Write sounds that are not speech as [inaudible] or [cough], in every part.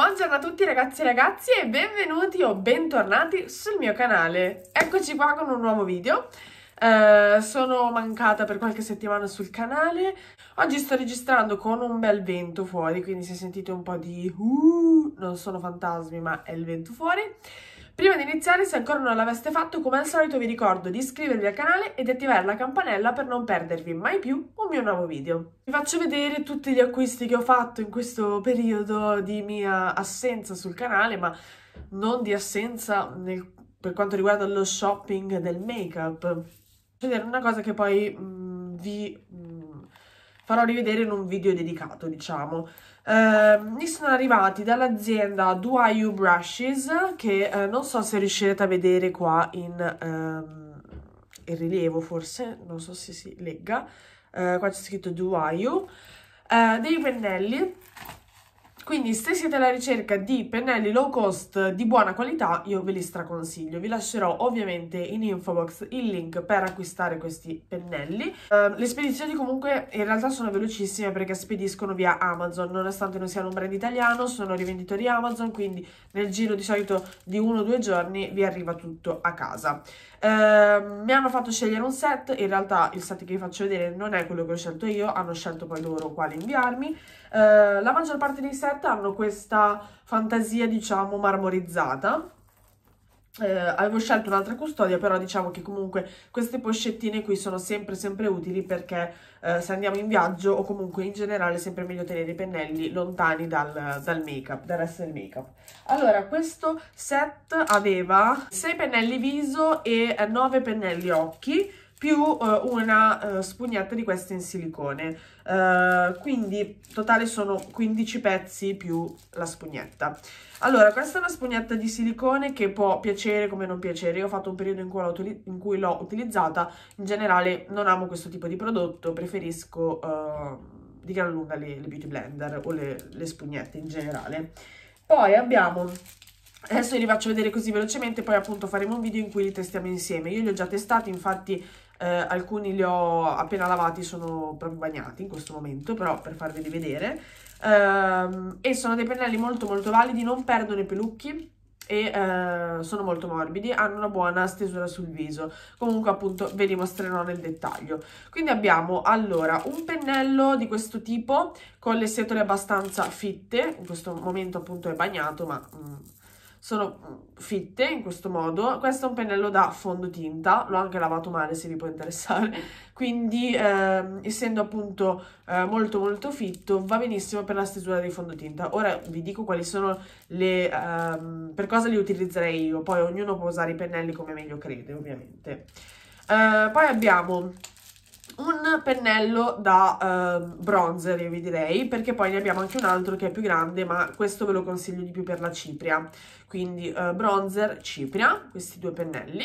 Buongiorno a tutti ragazzi e ragazze e benvenuti o bentornati sul mio canale. Eccoci qua con un nuovo video. Uh, sono mancata per qualche settimana sul canale. Oggi sto registrando con un bel vento fuori, quindi se sentite un po' di uh, non sono fantasmi ma è il vento fuori. Prima di iniziare, se ancora non l'aveste fatto, come al solito vi ricordo di iscrivervi al canale e di attivare la campanella per non perdervi mai più un mio nuovo video. Vi faccio vedere tutti gli acquisti che ho fatto in questo periodo di mia assenza sul canale, ma non di assenza nel, per quanto riguarda lo shopping del make-up. Vedere una cosa che poi mh, mm, vi farò rivedere in un video dedicato, diciamo. Eh, mi sono arrivati dall'azienda Do I U Brushes, che eh, non so se riuscirete a vedere qua in, ehm, in rilievo, forse, non so se si legga. Eh, qua c'è scritto Do I DuaU. Eh, dei pennelli quindi se siete alla ricerca di pennelli low cost di buona qualità io ve li straconsiglio. Vi lascerò ovviamente in info box il link per acquistare questi pennelli. Uh, le spedizioni comunque in realtà sono velocissime perché spediscono via Amazon, nonostante non siano un brand italiano, sono rivenditori Amazon, quindi nel giro di solito di uno o due giorni vi arriva tutto a casa. Ehm, mi hanno fatto scegliere un set, in realtà il set che vi faccio vedere non è quello che ho scelto io, hanno scelto poi loro quale inviarmi. Uh, la maggior parte dei set hanno questa fantasia, diciamo, marmorizzata, eh, avevo scelto un'altra custodia, però diciamo che comunque queste poscettine qui sono sempre sempre utili perché eh, se andiamo in viaggio o comunque in generale è sempre meglio tenere i pennelli lontani dal, dal make-up, dal resto del make-up. Allora, questo set aveva 6 pennelli viso e 9 pennelli occhi, più uh, una uh, spugnetta di queste in silicone. Uh, quindi totale sono 15 pezzi più la spugnetta. Allora, questa è una spugnetta di silicone che può piacere come non piacere. Io ho fatto un periodo in cui l'ho, utilizzata. In generale non amo questo tipo di prodotto, preferisco di gran lunga le, le, beauty blender o le, le spugnette in generale. Poi abbiamo Adesso li faccio vedere così velocemente, poi appunto faremo un video in cui li testiamo insieme. Io li ho già testati, infatti eh, alcuni li ho appena lavati, sono proprio bagnati in questo momento, però per farveli vedere. Eh, e sono dei pennelli molto molto validi, non perdono i pelucchi e eh, sono molto morbidi, hanno una buona stesura sul viso. Comunque appunto ve li mostrerò nel dettaglio. Quindi abbiamo allora un pennello di questo tipo con le setole abbastanza fitte, in questo momento appunto è bagnato ma... Mm, sono mm, fitte in questo modo. Questo è un pennello da fondotinta, l'ho anche lavato male se vi può interessare, [laughs] quindi ehm, essendo appunto eh, molto molto fitto va benissimo per la stesura di fondotinta. Ora vi dico quali sono le... Ehm, per cosa li utilizzerei io, poi ognuno può usare i pennelli come meglio crede ovviamente. Eh, poi abbiamo un pennello da eh, bronzer io vi direi perché poi ne abbiamo anche un altro che è più grande ma questo ve lo consiglio di più per la cipria quindi eh, bronzer, cipria, questi due pennelli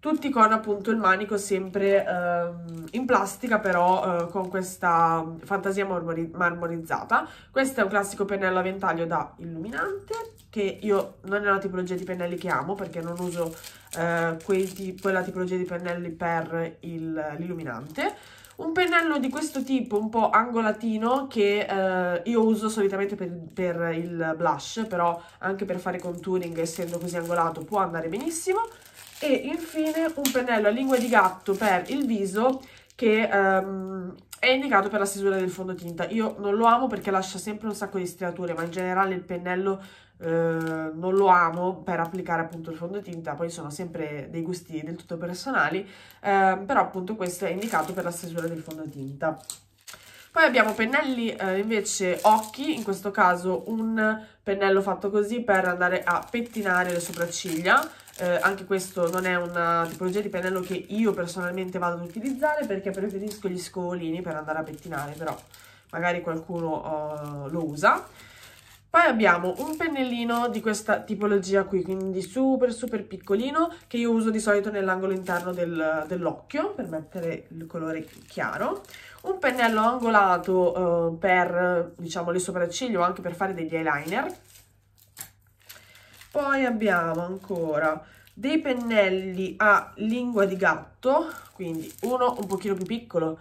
tutti con appunto il manico sempre eh, in plastica però eh, con questa fantasia marmorizzata questo è un classico pennello a ventaglio da illuminante che io non è la tipologia di pennelli che amo perché non uso eh, quei, quella tipologia di pennelli per l'illuminante. Un pennello di questo tipo, un po' angolatino, che eh, io uso solitamente per, per il blush, però anche per fare contouring, essendo così angolato, può andare benissimo. E infine un pennello a lingua di gatto per il viso, che um, è indicato per la stesura del fondotinta. Io non lo amo perché lascia sempre un sacco di striature, ma in generale il pennello eh, non lo amo per applicare appunto il fondotinta, poi sono sempre dei gusti del tutto personali, eh, però appunto questo è indicato per la stesura del fondotinta. Poi abbiamo pennelli eh, invece occhi, in questo caso un pennello fatto così per andare a pettinare le sopracciglia, eh, anche questo non è una tipologia di pennello che io personalmente vado ad utilizzare perché preferisco gli scovolini per andare a pettinare, però magari qualcuno eh, lo usa. Poi abbiamo un pennellino di questa tipologia qui, quindi super super piccolino, che io uso di solito nell'angolo interno del, dell'occhio per mettere il colore chiaro. Un pennello angolato eh, per, diciamo, le sopracciglia o anche per fare degli eyeliner. Poi abbiamo ancora dei pennelli a lingua di gatto, quindi uno un pochino più piccolo,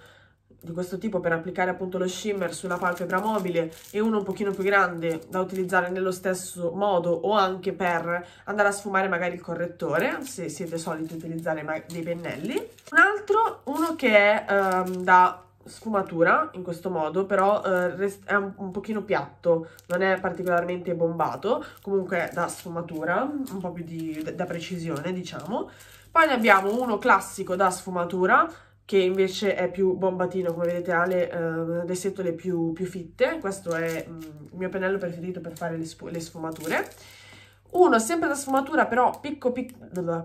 di questo tipo per applicare appunto lo shimmer sulla palpebra mobile e uno un pochino più grande da utilizzare nello stesso modo o anche per andare a sfumare magari il correttore se siete soliti utilizzare dei pennelli un altro, uno che è um, da sfumatura in questo modo però eh, è un, un pochino piatto non è particolarmente bombato comunque da sfumatura un po' più di, da precisione diciamo poi ne abbiamo uno classico da sfumatura che invece è più bombatino, come vedete ha le, uh, eh, le setole più, più, fitte, questo è mh, mm, il mio pennello preferito per fare le, le sfumature. Uno sempre da sfumatura però picco, pic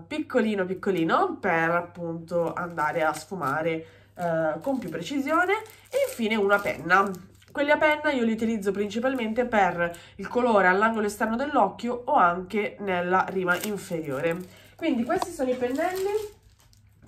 piccolino piccolino per appunto andare a sfumare uh, con più precisione e infine una penna. Quelli a penna io li utilizzo principalmente per il colore all'angolo esterno dell'occhio o anche nella rima inferiore. Quindi questi sono i pennelli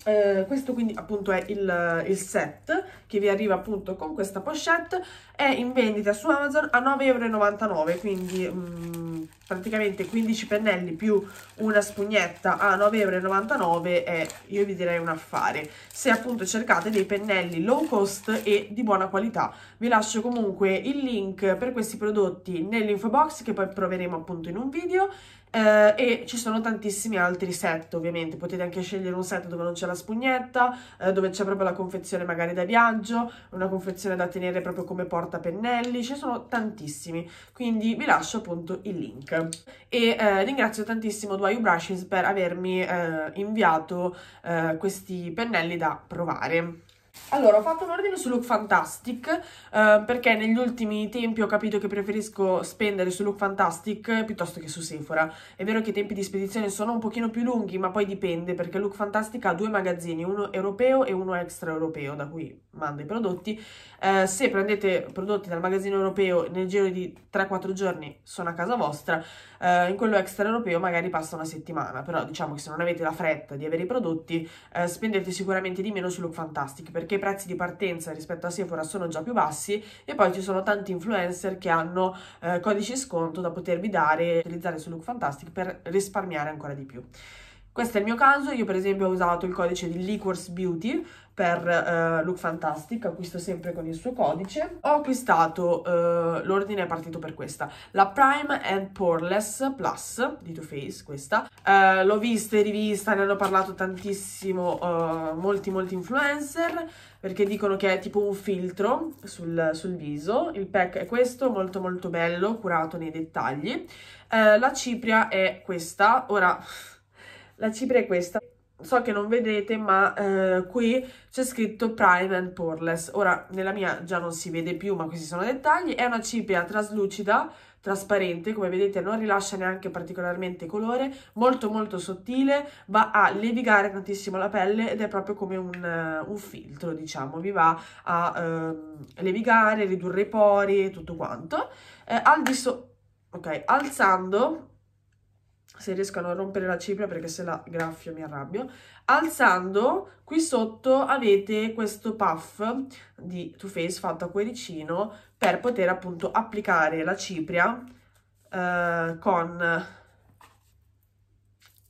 eh, questo quindi appunto è il, il, set che vi arriva appunto con questa pochette è in vendita su Amazon a 9,99€ quindi mh, mm, praticamente 15 pennelli più una spugnetta a 9,99€ è io vi direi un affare se appunto cercate dei pennelli low cost e di buona qualità vi lascio comunque il link per questi prodotti nell'info box che poi proveremo appunto in un video eh, e ci sono tantissimi altri set ovviamente, potete anche scegliere un set dove non c'è la spugnetta, eh, dove c'è proprio la confezione magari da viaggio, una confezione da tenere proprio come porta pennelli, ci sono tantissimi, quindi vi lascio appunto il link. E eh, ringrazio tantissimo Dwyu Brushes per avermi eh, inviato eh, questi pennelli da provare. Allora, ho fatto un ordine su Look Fantastic eh, perché negli ultimi tempi ho capito che preferisco spendere su Look Fantastic piuttosto che su Sephora. È vero che i tempi di spedizione sono un pochino più lunghi, ma poi dipende perché Look Fantastic ha due magazzini, uno europeo e uno extraeuropeo, da cui manda i prodotti. Eh, se prendete prodotti dal magazzino europeo nel giro di 3-4 giorni sono a casa vostra, eh, in quello extra europeo magari passa una settimana, però diciamo che se non avete la fretta di avere i prodotti eh, spendete sicuramente di meno su Look Fantastic perché i prezzi di partenza rispetto a Sephora sono già più bassi e poi ci sono tanti influencer che hanno eh, codici sconto da potervi dare e utilizzare su Look Fantastic per risparmiare ancora di più. Questo è il mio caso, io per esempio ho usato il codice di Liquors Beauty per eh, Look Fantastic, acquisto sempre con il suo codice. Ho acquistato, eh, l'ordine è partito per questa, la Prime and Poreless Plus di Too Faced, questa. Eh, L'ho vista e rivista, ne hanno parlato tantissimo eh, molti molti influencer, perché dicono che è tipo un filtro sul, sul, viso. Il pack è questo, molto molto bello, curato nei dettagli. Eh, la cipria è questa, ora la cipria è questa. So che non vedete, ma eh, qui c'è scritto Prime and Poreless. Ora, nella mia già non si vede più, ma questi sono dettagli. È una cipria traslucida, trasparente, come vedete non rilascia neanche particolarmente colore, molto molto sottile, va a levigare tantissimo la pelle ed è proprio come un, eh, un filtro, diciamo. Vi va a eh, levigare, ridurre i pori e tutto quanto. Eh, al di so... Ok, alzando se riesco a non rompere la cipria perché se la graffio mi arrabbio, alzando qui sotto avete questo puff di Too Faced fatto a cuoricino per poter appunto applicare la cipria eh, con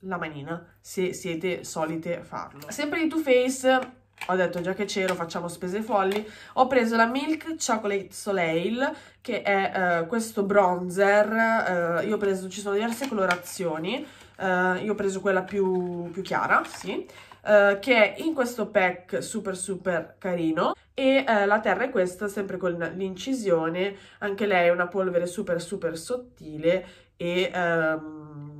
la manina se siete solite farlo. Sempre di Too Faced ho detto già che c'ero, facciamo spese folli, ho preso la Milk Chocolate Soleil, che è eh, questo bronzer, eh, io ho preso, ci sono diverse colorazioni, eh, io ho preso quella più, più chiara, sì, eh, che è in questo pack super super carino, e eh, la terra è questa, sempre con l'incisione, anche lei è una polvere super super sottile e... Ehm,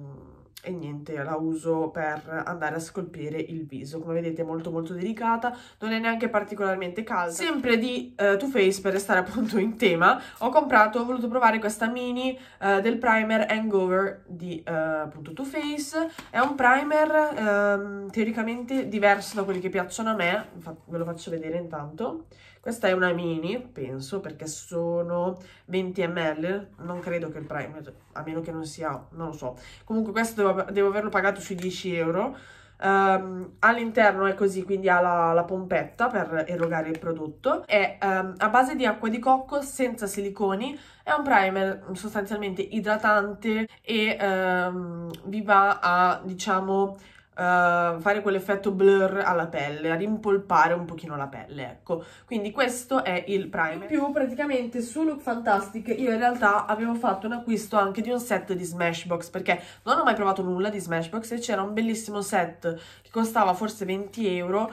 e niente, la uso per andare a scolpire il viso. Come vedete è molto molto delicata, non è neanche particolarmente calda. Sempre di uh, Too Faced, per restare appunto in tema, ho comprato, ho voluto provare questa mini uh, del primer Hangover di uh, appunto Too Faced. È un primer um, teoricamente diverso da quelli che piacciono a me, ve lo faccio vedere intanto. Questa è una mini, penso, perché sono 20 ml, non credo che il primer, a meno che non sia, non lo so. Comunque questo devo, devo averlo pagato sui 10 euro. Um, all'interno è così, quindi ha la, la, pompetta per erogare il prodotto. È um, a base di acqua di cocco senza siliconi, è un primer sostanzialmente idratante e um, vi va a, diciamo Uh, fare quell'effetto blur alla pelle, a rimpolpare un pochino la pelle, ecco. Quindi questo è il primer. In più, praticamente, su Look Fantastic io in realtà avevo fatto un acquisto anche di un set di Smashbox, perché non ho mai provato nulla di Smashbox e c'era un bellissimo set che costava forse 20 euro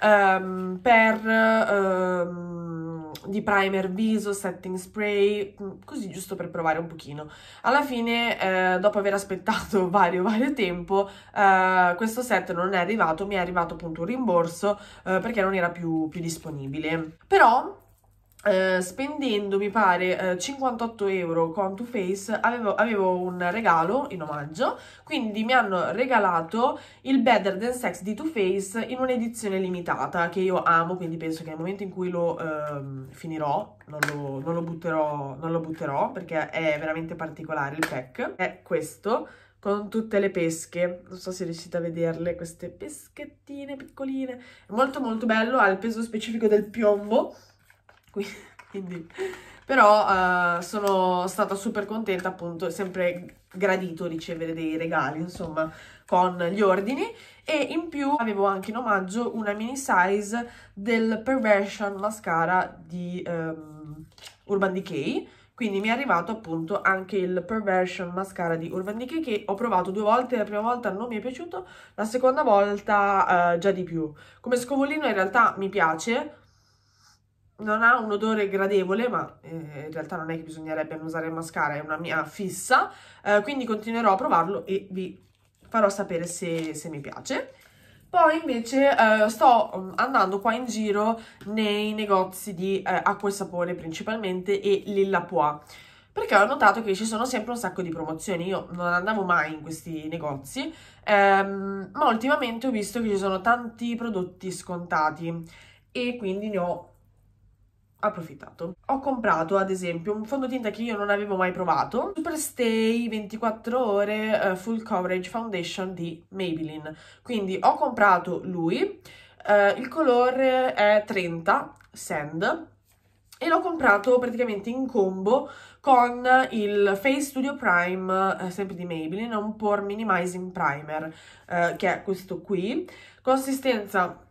um, per... Um, di primer viso, setting spray, mm, così giusto per provare un pochino. Alla fine, eh, dopo aver aspettato [laughs] vario vario tempo, eh, questo set non è arrivato, mi è arrivato appunto un rimborso eh, perché non era più, più disponibile. Però eh, spendendo mi pare 58 eh, euro con Too Faced avevo, avevo, un regalo in omaggio quindi mi hanno regalato il Better Than Sex di Too Faced in un'edizione limitata che io amo quindi penso che nel momento in cui lo uh, finirò non lo, non lo, butterò, non lo butterò perché è veramente particolare il pack è questo con tutte le pesche, non so se riuscite a vederle, queste peschettine piccoline, è molto molto bello, ha il peso specifico del piombo, [laughs] Quindi, però uh, sono stata super contenta, appunto, sempre gradito ricevere dei regali, insomma, con gli ordini. E in più avevo anche in omaggio una mini size del Perversion Mascara di um, Urban Decay, quindi mi è arrivato appunto anche il Perversion Mascara di Urban Decay che ho provato due volte, la prima volta non mi è piaciuto, la seconda volta eh, già di più. Come scovolino in realtà mi piace, non ha un odore gradevole, ma eh, in realtà non è che bisognerebbe usare mascara, è una mia fissa, eh, quindi continuerò a provarlo e vi farò sapere se, se mi piace. Poi invece eh, sto mm, andando qua in giro nei negozi di eh, acqua e sapore principalmente e Lilla Pois, perché ho notato che ci sono sempre un sacco di promozioni, io non andavo mai in questi negozi, ehm, ma ultimamente ho visto che ci sono tanti prodotti scontati e quindi ne ho approfittato. Ho comprato ad esempio un fondotinta che io non avevo mai provato, Superstay 24 ore uh, full coverage foundation di Maybelline. Quindi ho comprato lui, uh, il colore è 30 Sand e l'ho comprato praticamente in combo con il Face Studio Prime, eh, sempre di Maybelline, un Pore Minimizing Primer, eh, che è questo qui, consistenza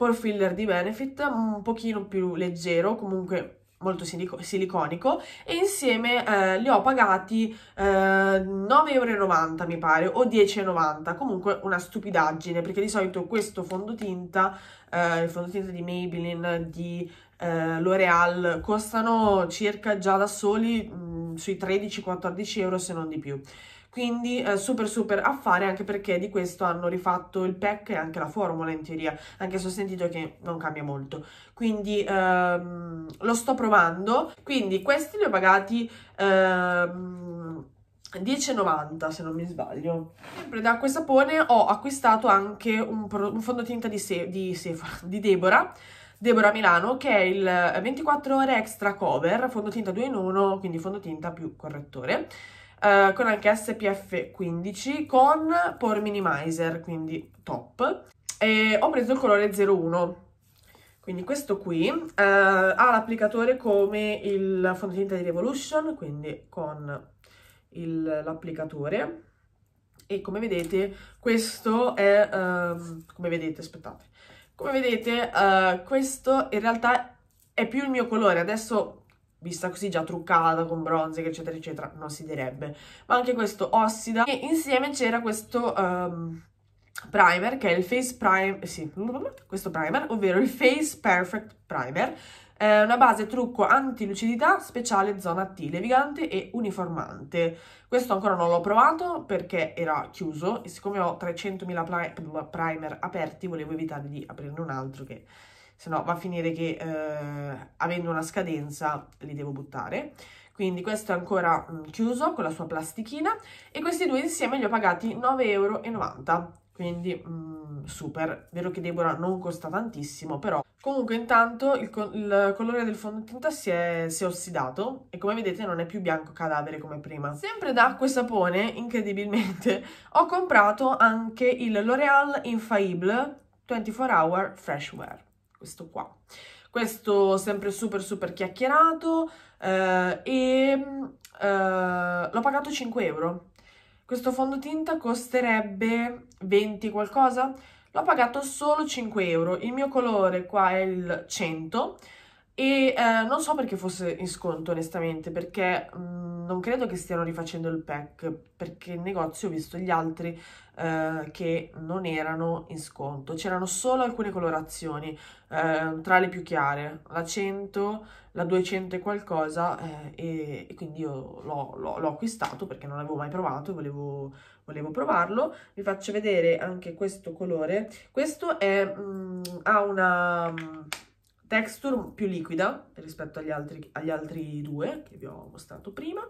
pore filler di Benefit, un pochino più leggero, comunque molto silico siliconico e insieme eh, li ho pagati eh, euro mi pare o 10,90 comunque una stupidaggine perché di solito questo fondotinta eh, il fondotinta di Maybelline di eh, L'Oreal costano circa già da soli mh, mm, sui 13-14 euro se non di più quindi eh, super super affare anche perché di questo hanno rifatto il pack e anche la formula in teoria, anche se ho sentito che non cambia molto, quindi ehm, lo sto provando, quindi questi li ho pagati... Ehm, 10,90 se non mi sbaglio. Sempre da quel sapone ho acquistato anche un, un fondotinta di, se di, Sephora, di Deborah, Deborah Milano, che è il 24 ore extra cover, fondotinta 2 in 1, quindi fondotinta più correttore. Eh, con anche SPF15 con Pore Minimizer, quindi top. E ho preso il colore 01, quindi questo qui eh, ha l'applicatore come il fondotinta di Revolution, quindi con l'applicatore. E come vedete, questo è, eh, come vedete, aspettate, come vedete eh, questo in realtà è più il mio colore, adesso vista così già truccata con bronze eccetera eccetera non si direbbe ma anche questo ossida e insieme c'era questo um, primer che è il face primer eh, sì questo primer ovvero il face perfect primer è una base trucco anti lucidità speciale zona T levigante e uniformante questo ancora non l'ho provato perché era chiuso e siccome ho 300.000 primer aperti volevo evitare di aprirne un altro che se no va a finire che eh, avendo una scadenza li devo buttare. Quindi questo è ancora mm, chiuso con la sua plastichina e questi due insieme li ho pagati 9,90 euro, quindi mh, mm, super. Vero che Deborah non costa tantissimo, però Comunque intanto il, co il, colore del fondotinta si è, si è, ossidato e come vedete non è più bianco cadavere come prima. Sempre da acqua e sapone, incredibilmente, [laughs] ho comprato anche il L'Oreal Infaible 24 Hour Fresh Wear questo qua. Questo sempre super super chiacchierato eh, e eh, l'ho pagato 5 euro. Questo fondotinta costerebbe 20 qualcosa, l'ho pagato solo 5 euro. Il mio colore qua è il 100 e eh, non so perché fosse in sconto, onestamente, perché mh, mm, non credo che stiano rifacendo il pack, perché in negozio ho visto gli altri eh, che non erano in sconto. C'erano solo alcune colorazioni, eh, tra le più chiare, la 100, la 200 e qualcosa, eh, e, e, quindi io l'ho acquistato perché non l'avevo mai provato e volevo, volevo, provarlo. Vi faccio vedere anche questo colore. Questo è, mh, mm, ha una... Mh, mm, texture più liquida rispetto agli altri, agli altri due che vi ho mostrato prima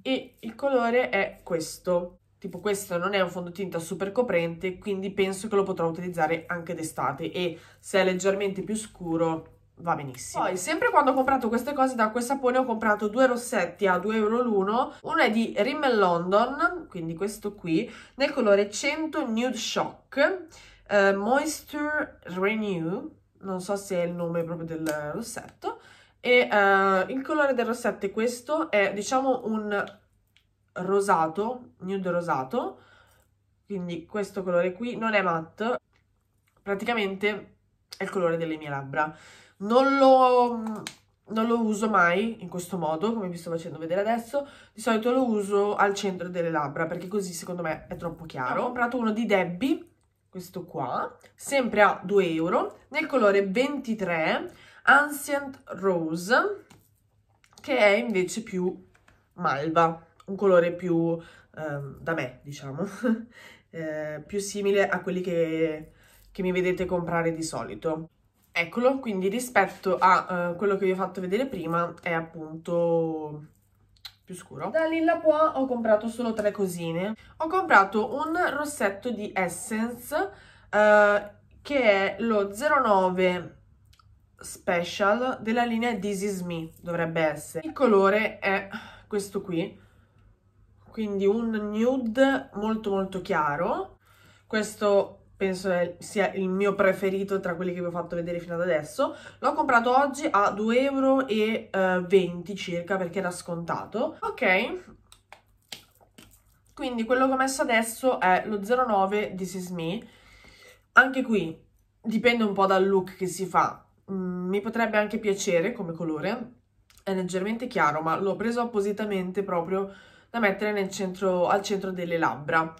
e il colore è questo tipo questo non è un fondotinta super coprente quindi penso che lo potrò utilizzare anche d'estate e se è leggermente più scuro va benissimo. Poi, sempre quando ho comprato queste cose da quel sapone, ho comprato due rossetti a 2 euro l'uno. Uno è di Rimmel London, quindi questo qui, nel colore 100 Nude Shock, eh, Moisture Renew, non so se è il nome proprio del rossetto, e uh, il colore del rossetto è questo, è diciamo un rosato, nude rosato, quindi questo colore qui non è matte, praticamente è il colore delle mie labbra. Non lo, non lo uso mai in questo modo, come vi sto facendo vedere adesso, di solito lo uso al centro delle labbra, perché così secondo me è troppo chiaro. Ho comprato uno di Debbie, questo qua, sempre a 2 euro, nel colore 23 Ancient Rose, che è invece più malva, un colore più eh, da me, diciamo, [laughs] eh, più simile a quelli che, che, mi vedete comprare di solito. Eccolo, quindi rispetto a eh, quello che vi ho fatto vedere prima è appunto più scuro. Da Lilla Pua ho comprato solo tre cosine. Ho comprato un rossetto di Essence eh, che è lo 09 Special della linea This Is Me, dovrebbe essere. Il colore è questo qui, quindi un nude molto molto chiaro. Questo penso sia il mio preferito tra quelli che vi ho fatto vedere fino ad adesso. L'ho comprato oggi a 2,20 euro eh, circa perché era scontato. Ok, quindi quello che ho messo adesso è lo 09 This Is Me. Anche qui dipende un po' dal look che si fa. Mm, mi potrebbe anche piacere come colore, è leggermente chiaro, ma l'ho preso appositamente proprio da mettere centro, al centro delle labbra.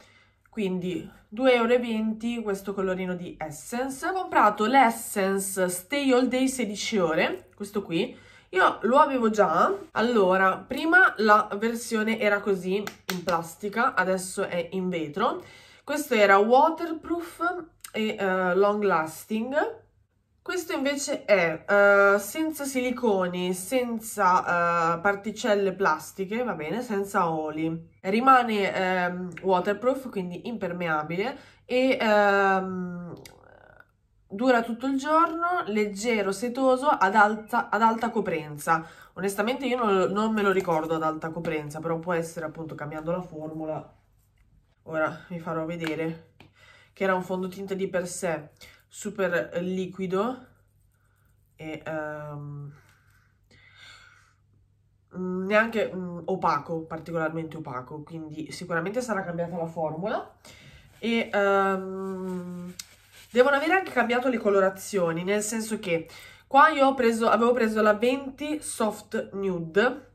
Quindi 2,20€ questo colorino di Essence. Ho comprato l'Essence Stay All Day 16 ore, questo qui. Io lo avevo già. Allora, prima la versione era così, in plastica, adesso è in vetro. Questo era waterproof e uh, long lasting. Questo invece è uh, senza siliconi, senza uh, particelle plastiche, va bene, senza oli rimane ehm, waterproof, quindi impermeabile e ehm, dura tutto il giorno, leggero, setoso, ad alta, ad alta coprenza. Onestamente io non, non, me lo ricordo ad alta coprenza, però può essere appunto cambiando la formula. Ora vi farò vedere che era un fondotinta di per sé super liquido e... Ehm, Mm, neanche mh, mm, opaco, particolarmente opaco, quindi sicuramente sarà cambiata la formula e um, devono avere anche cambiato le colorazioni, nel senso che qua io preso, avevo preso la 20 Soft Nude,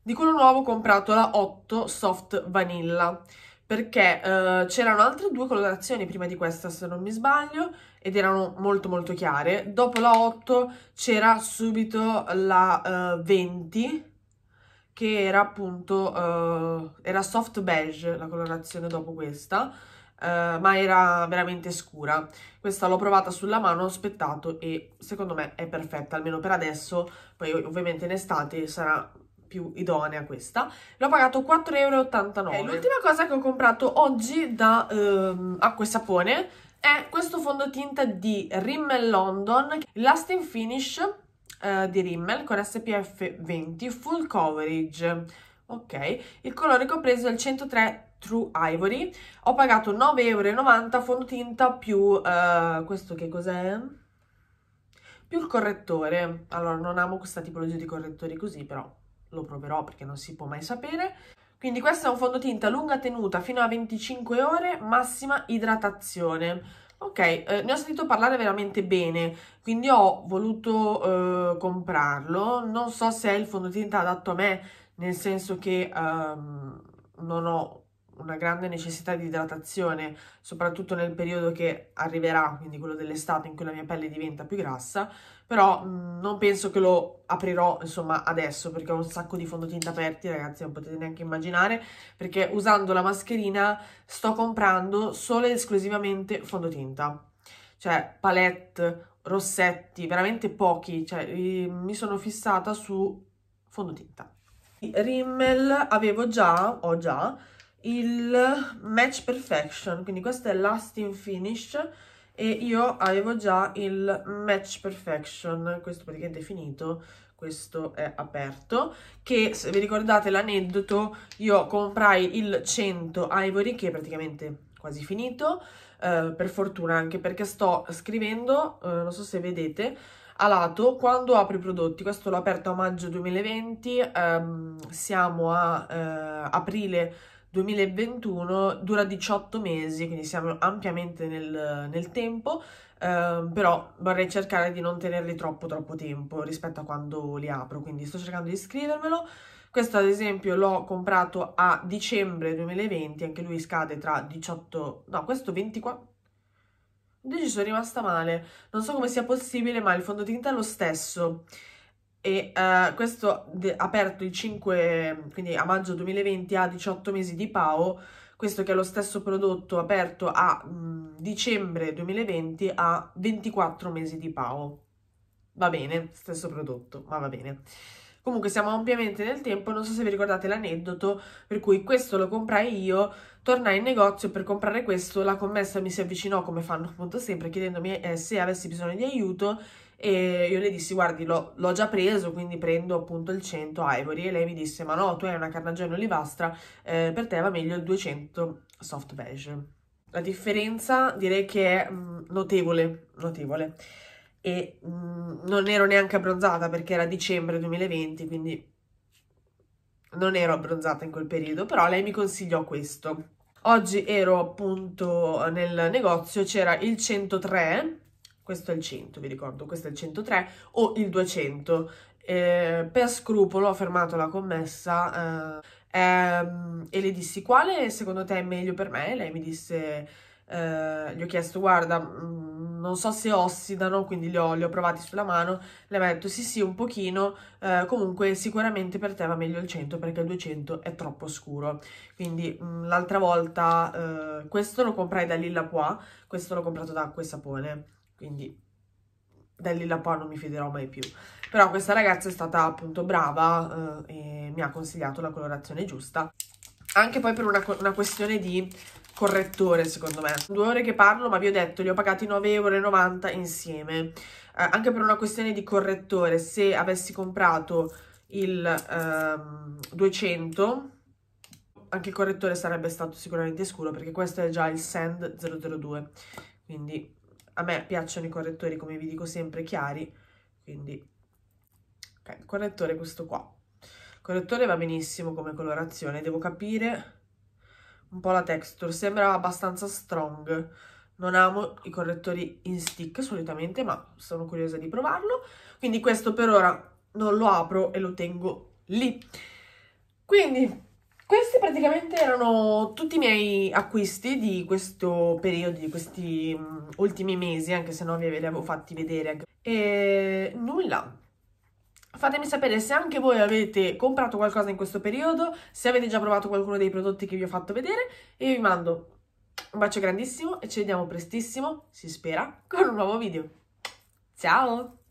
di quello nuovo ho comprato la 8 Soft Vanilla, perché uh, c'erano altre due colorazioni prima di questa se non mi sbaglio ed erano molto molto chiare. Dopo la 8 c'era subito la uh, eh, 20 che era appunto, uh, era soft beige la colorazione dopo questa, uh, ma era veramente scura. Questa l'ho provata sulla mano, ho spettato e secondo me è perfetta, almeno per adesso, poi ovviamente in estate sarà più idonea questa. L'ho pagato 4,89 euro. L'ultima cosa che ho comprato oggi da um, Acqua e Sapone è questo fondotinta di Rimmel London Last in Finish eh, di Rimmel con SPF 20 Full Coverage ok il colore che ho preso è il 103 True Ivory ho pagato 9,90 euro fondotinta più eh, questo che cos'è? più il correttore allora non amo questa tipologia di correttori così però lo proverò perché non si può mai sapere quindi questo è un fondotinta lunga tenuta fino a 25 ore, massima idratazione. Ok, eh, ne ho sentito parlare veramente bene, quindi ho voluto eh, comprarlo. Non so se è il fondotinta adatto a me, nel senso che ehm, non ho una grande necessità di idratazione, soprattutto nel periodo che arriverà, quindi quello dell'estate in cui la mia pelle diventa più grassa, però mh, mm, non penso che lo aprirò insomma adesso perché ho un sacco di fondotinta aperti ragazzi non potete neanche immaginare perché usando la mascherina sto comprando solo ed esclusivamente fondotinta cioè palette, rossetti, veramente pochi, cioè mi sono fissata su fondotinta. Rimmel avevo già, ho già, il Match Perfection, quindi questo è Lasting Finish e io avevo già il Match Perfection, questo praticamente è finito, questo è aperto, che se vi ricordate l'aneddoto io comprai il 100 Ivory che è praticamente quasi finito, eh, per fortuna anche perché sto scrivendo, eh, non so se vedete, a lato quando apro i prodotti, questo l'ho aperto a maggio 2020, ehm, siamo a eh, aprile 2021 dura 18 mesi, quindi siamo ampiamente nel, nel tempo, ehm, però vorrei cercare di non tenerli troppo troppo tempo rispetto a quando li apro, quindi sto cercando di scrivermelo. Questo ad esempio l'ho comprato a dicembre 2020, anche lui scade tra 18... no, questo 24... Invece sono rimasta male, non so come sia possibile, ma il fondotinta è lo stesso e uh, questo aperto il 5, quindi a maggio 2020 ha 18 mesi di PAO, questo che è lo stesso prodotto aperto a mh, mm, dicembre 2020 ha 24 mesi di PAO. Va bene, stesso prodotto, ma va bene. Comunque siamo ampiamente nel tempo, non so se vi ricordate l'aneddoto per cui questo lo comprai io, tornai in negozio per comprare questo, la commessa mi si avvicinò come fanno appunto sempre chiedendomi eh, se avessi bisogno di aiuto e io le dissi guardi l'ho già preso quindi prendo appunto il 100 Ivory e lei mi disse ma no tu hai una carnagione olivastra eh, per te va meglio il 200 soft beige la differenza direi che è mm, notevole notevole e mh, mm, non ero neanche abbronzata perché era dicembre 2020 quindi non ero abbronzata in quel periodo però lei mi consigliò questo oggi ero appunto nel negozio c'era il 103 questo è il 100, vi ricordo, questo è il 103 o il 200. Eh, per scrupolo ho fermato la commessa eh, ehm, e le dissi quale secondo te è meglio per me? Lei mi disse, eh, gli ho chiesto guarda mh, mm, non so se ossidano, quindi li ho, li ho provati sulla mano, le ho detto sì sì un pochino, eh, comunque sicuramente per te va meglio il 100 perché il 200 è troppo scuro. Quindi mm, l'altra volta eh, questo lo comprai da Lilla Poix, questo l'ho comprato da acqua e sapone quindi da lì da poi non mi fiderò mai più. Però questa ragazza è stata appunto brava eh, e mi ha consigliato la colorazione giusta. Anche poi per una, una questione di correttore secondo me. Due ore che parlo ma vi ho detto li ho pagati 9,90 euro insieme. Eh, anche per una questione di correttore se avessi comprato il ehm, 200 anche il correttore sarebbe stato sicuramente scuro perché questo è già il Sand 002 quindi a me piacciono i correttori, come vi dico sempre, chiari, quindi ok, il correttore è questo qua. Il correttore va benissimo come colorazione, devo capire un po' la texture, sembra abbastanza strong, non amo i correttori in stick solitamente, ma sono curiosa di provarlo, quindi questo per ora non lo apro e lo tengo lì. Quindi questi praticamente erano tutti i miei acquisti di questo periodo, di questi mm, ultimi mesi, anche se no vi avevo fatti vedere. E nulla, Fatemi sapere se anche voi avete comprato qualcosa in questo periodo, se avete già provato qualcuno dei prodotti che vi ho fatto vedere e vi mando un bacio grandissimo e ci vediamo prestissimo, si spera, con un nuovo video. Ciao!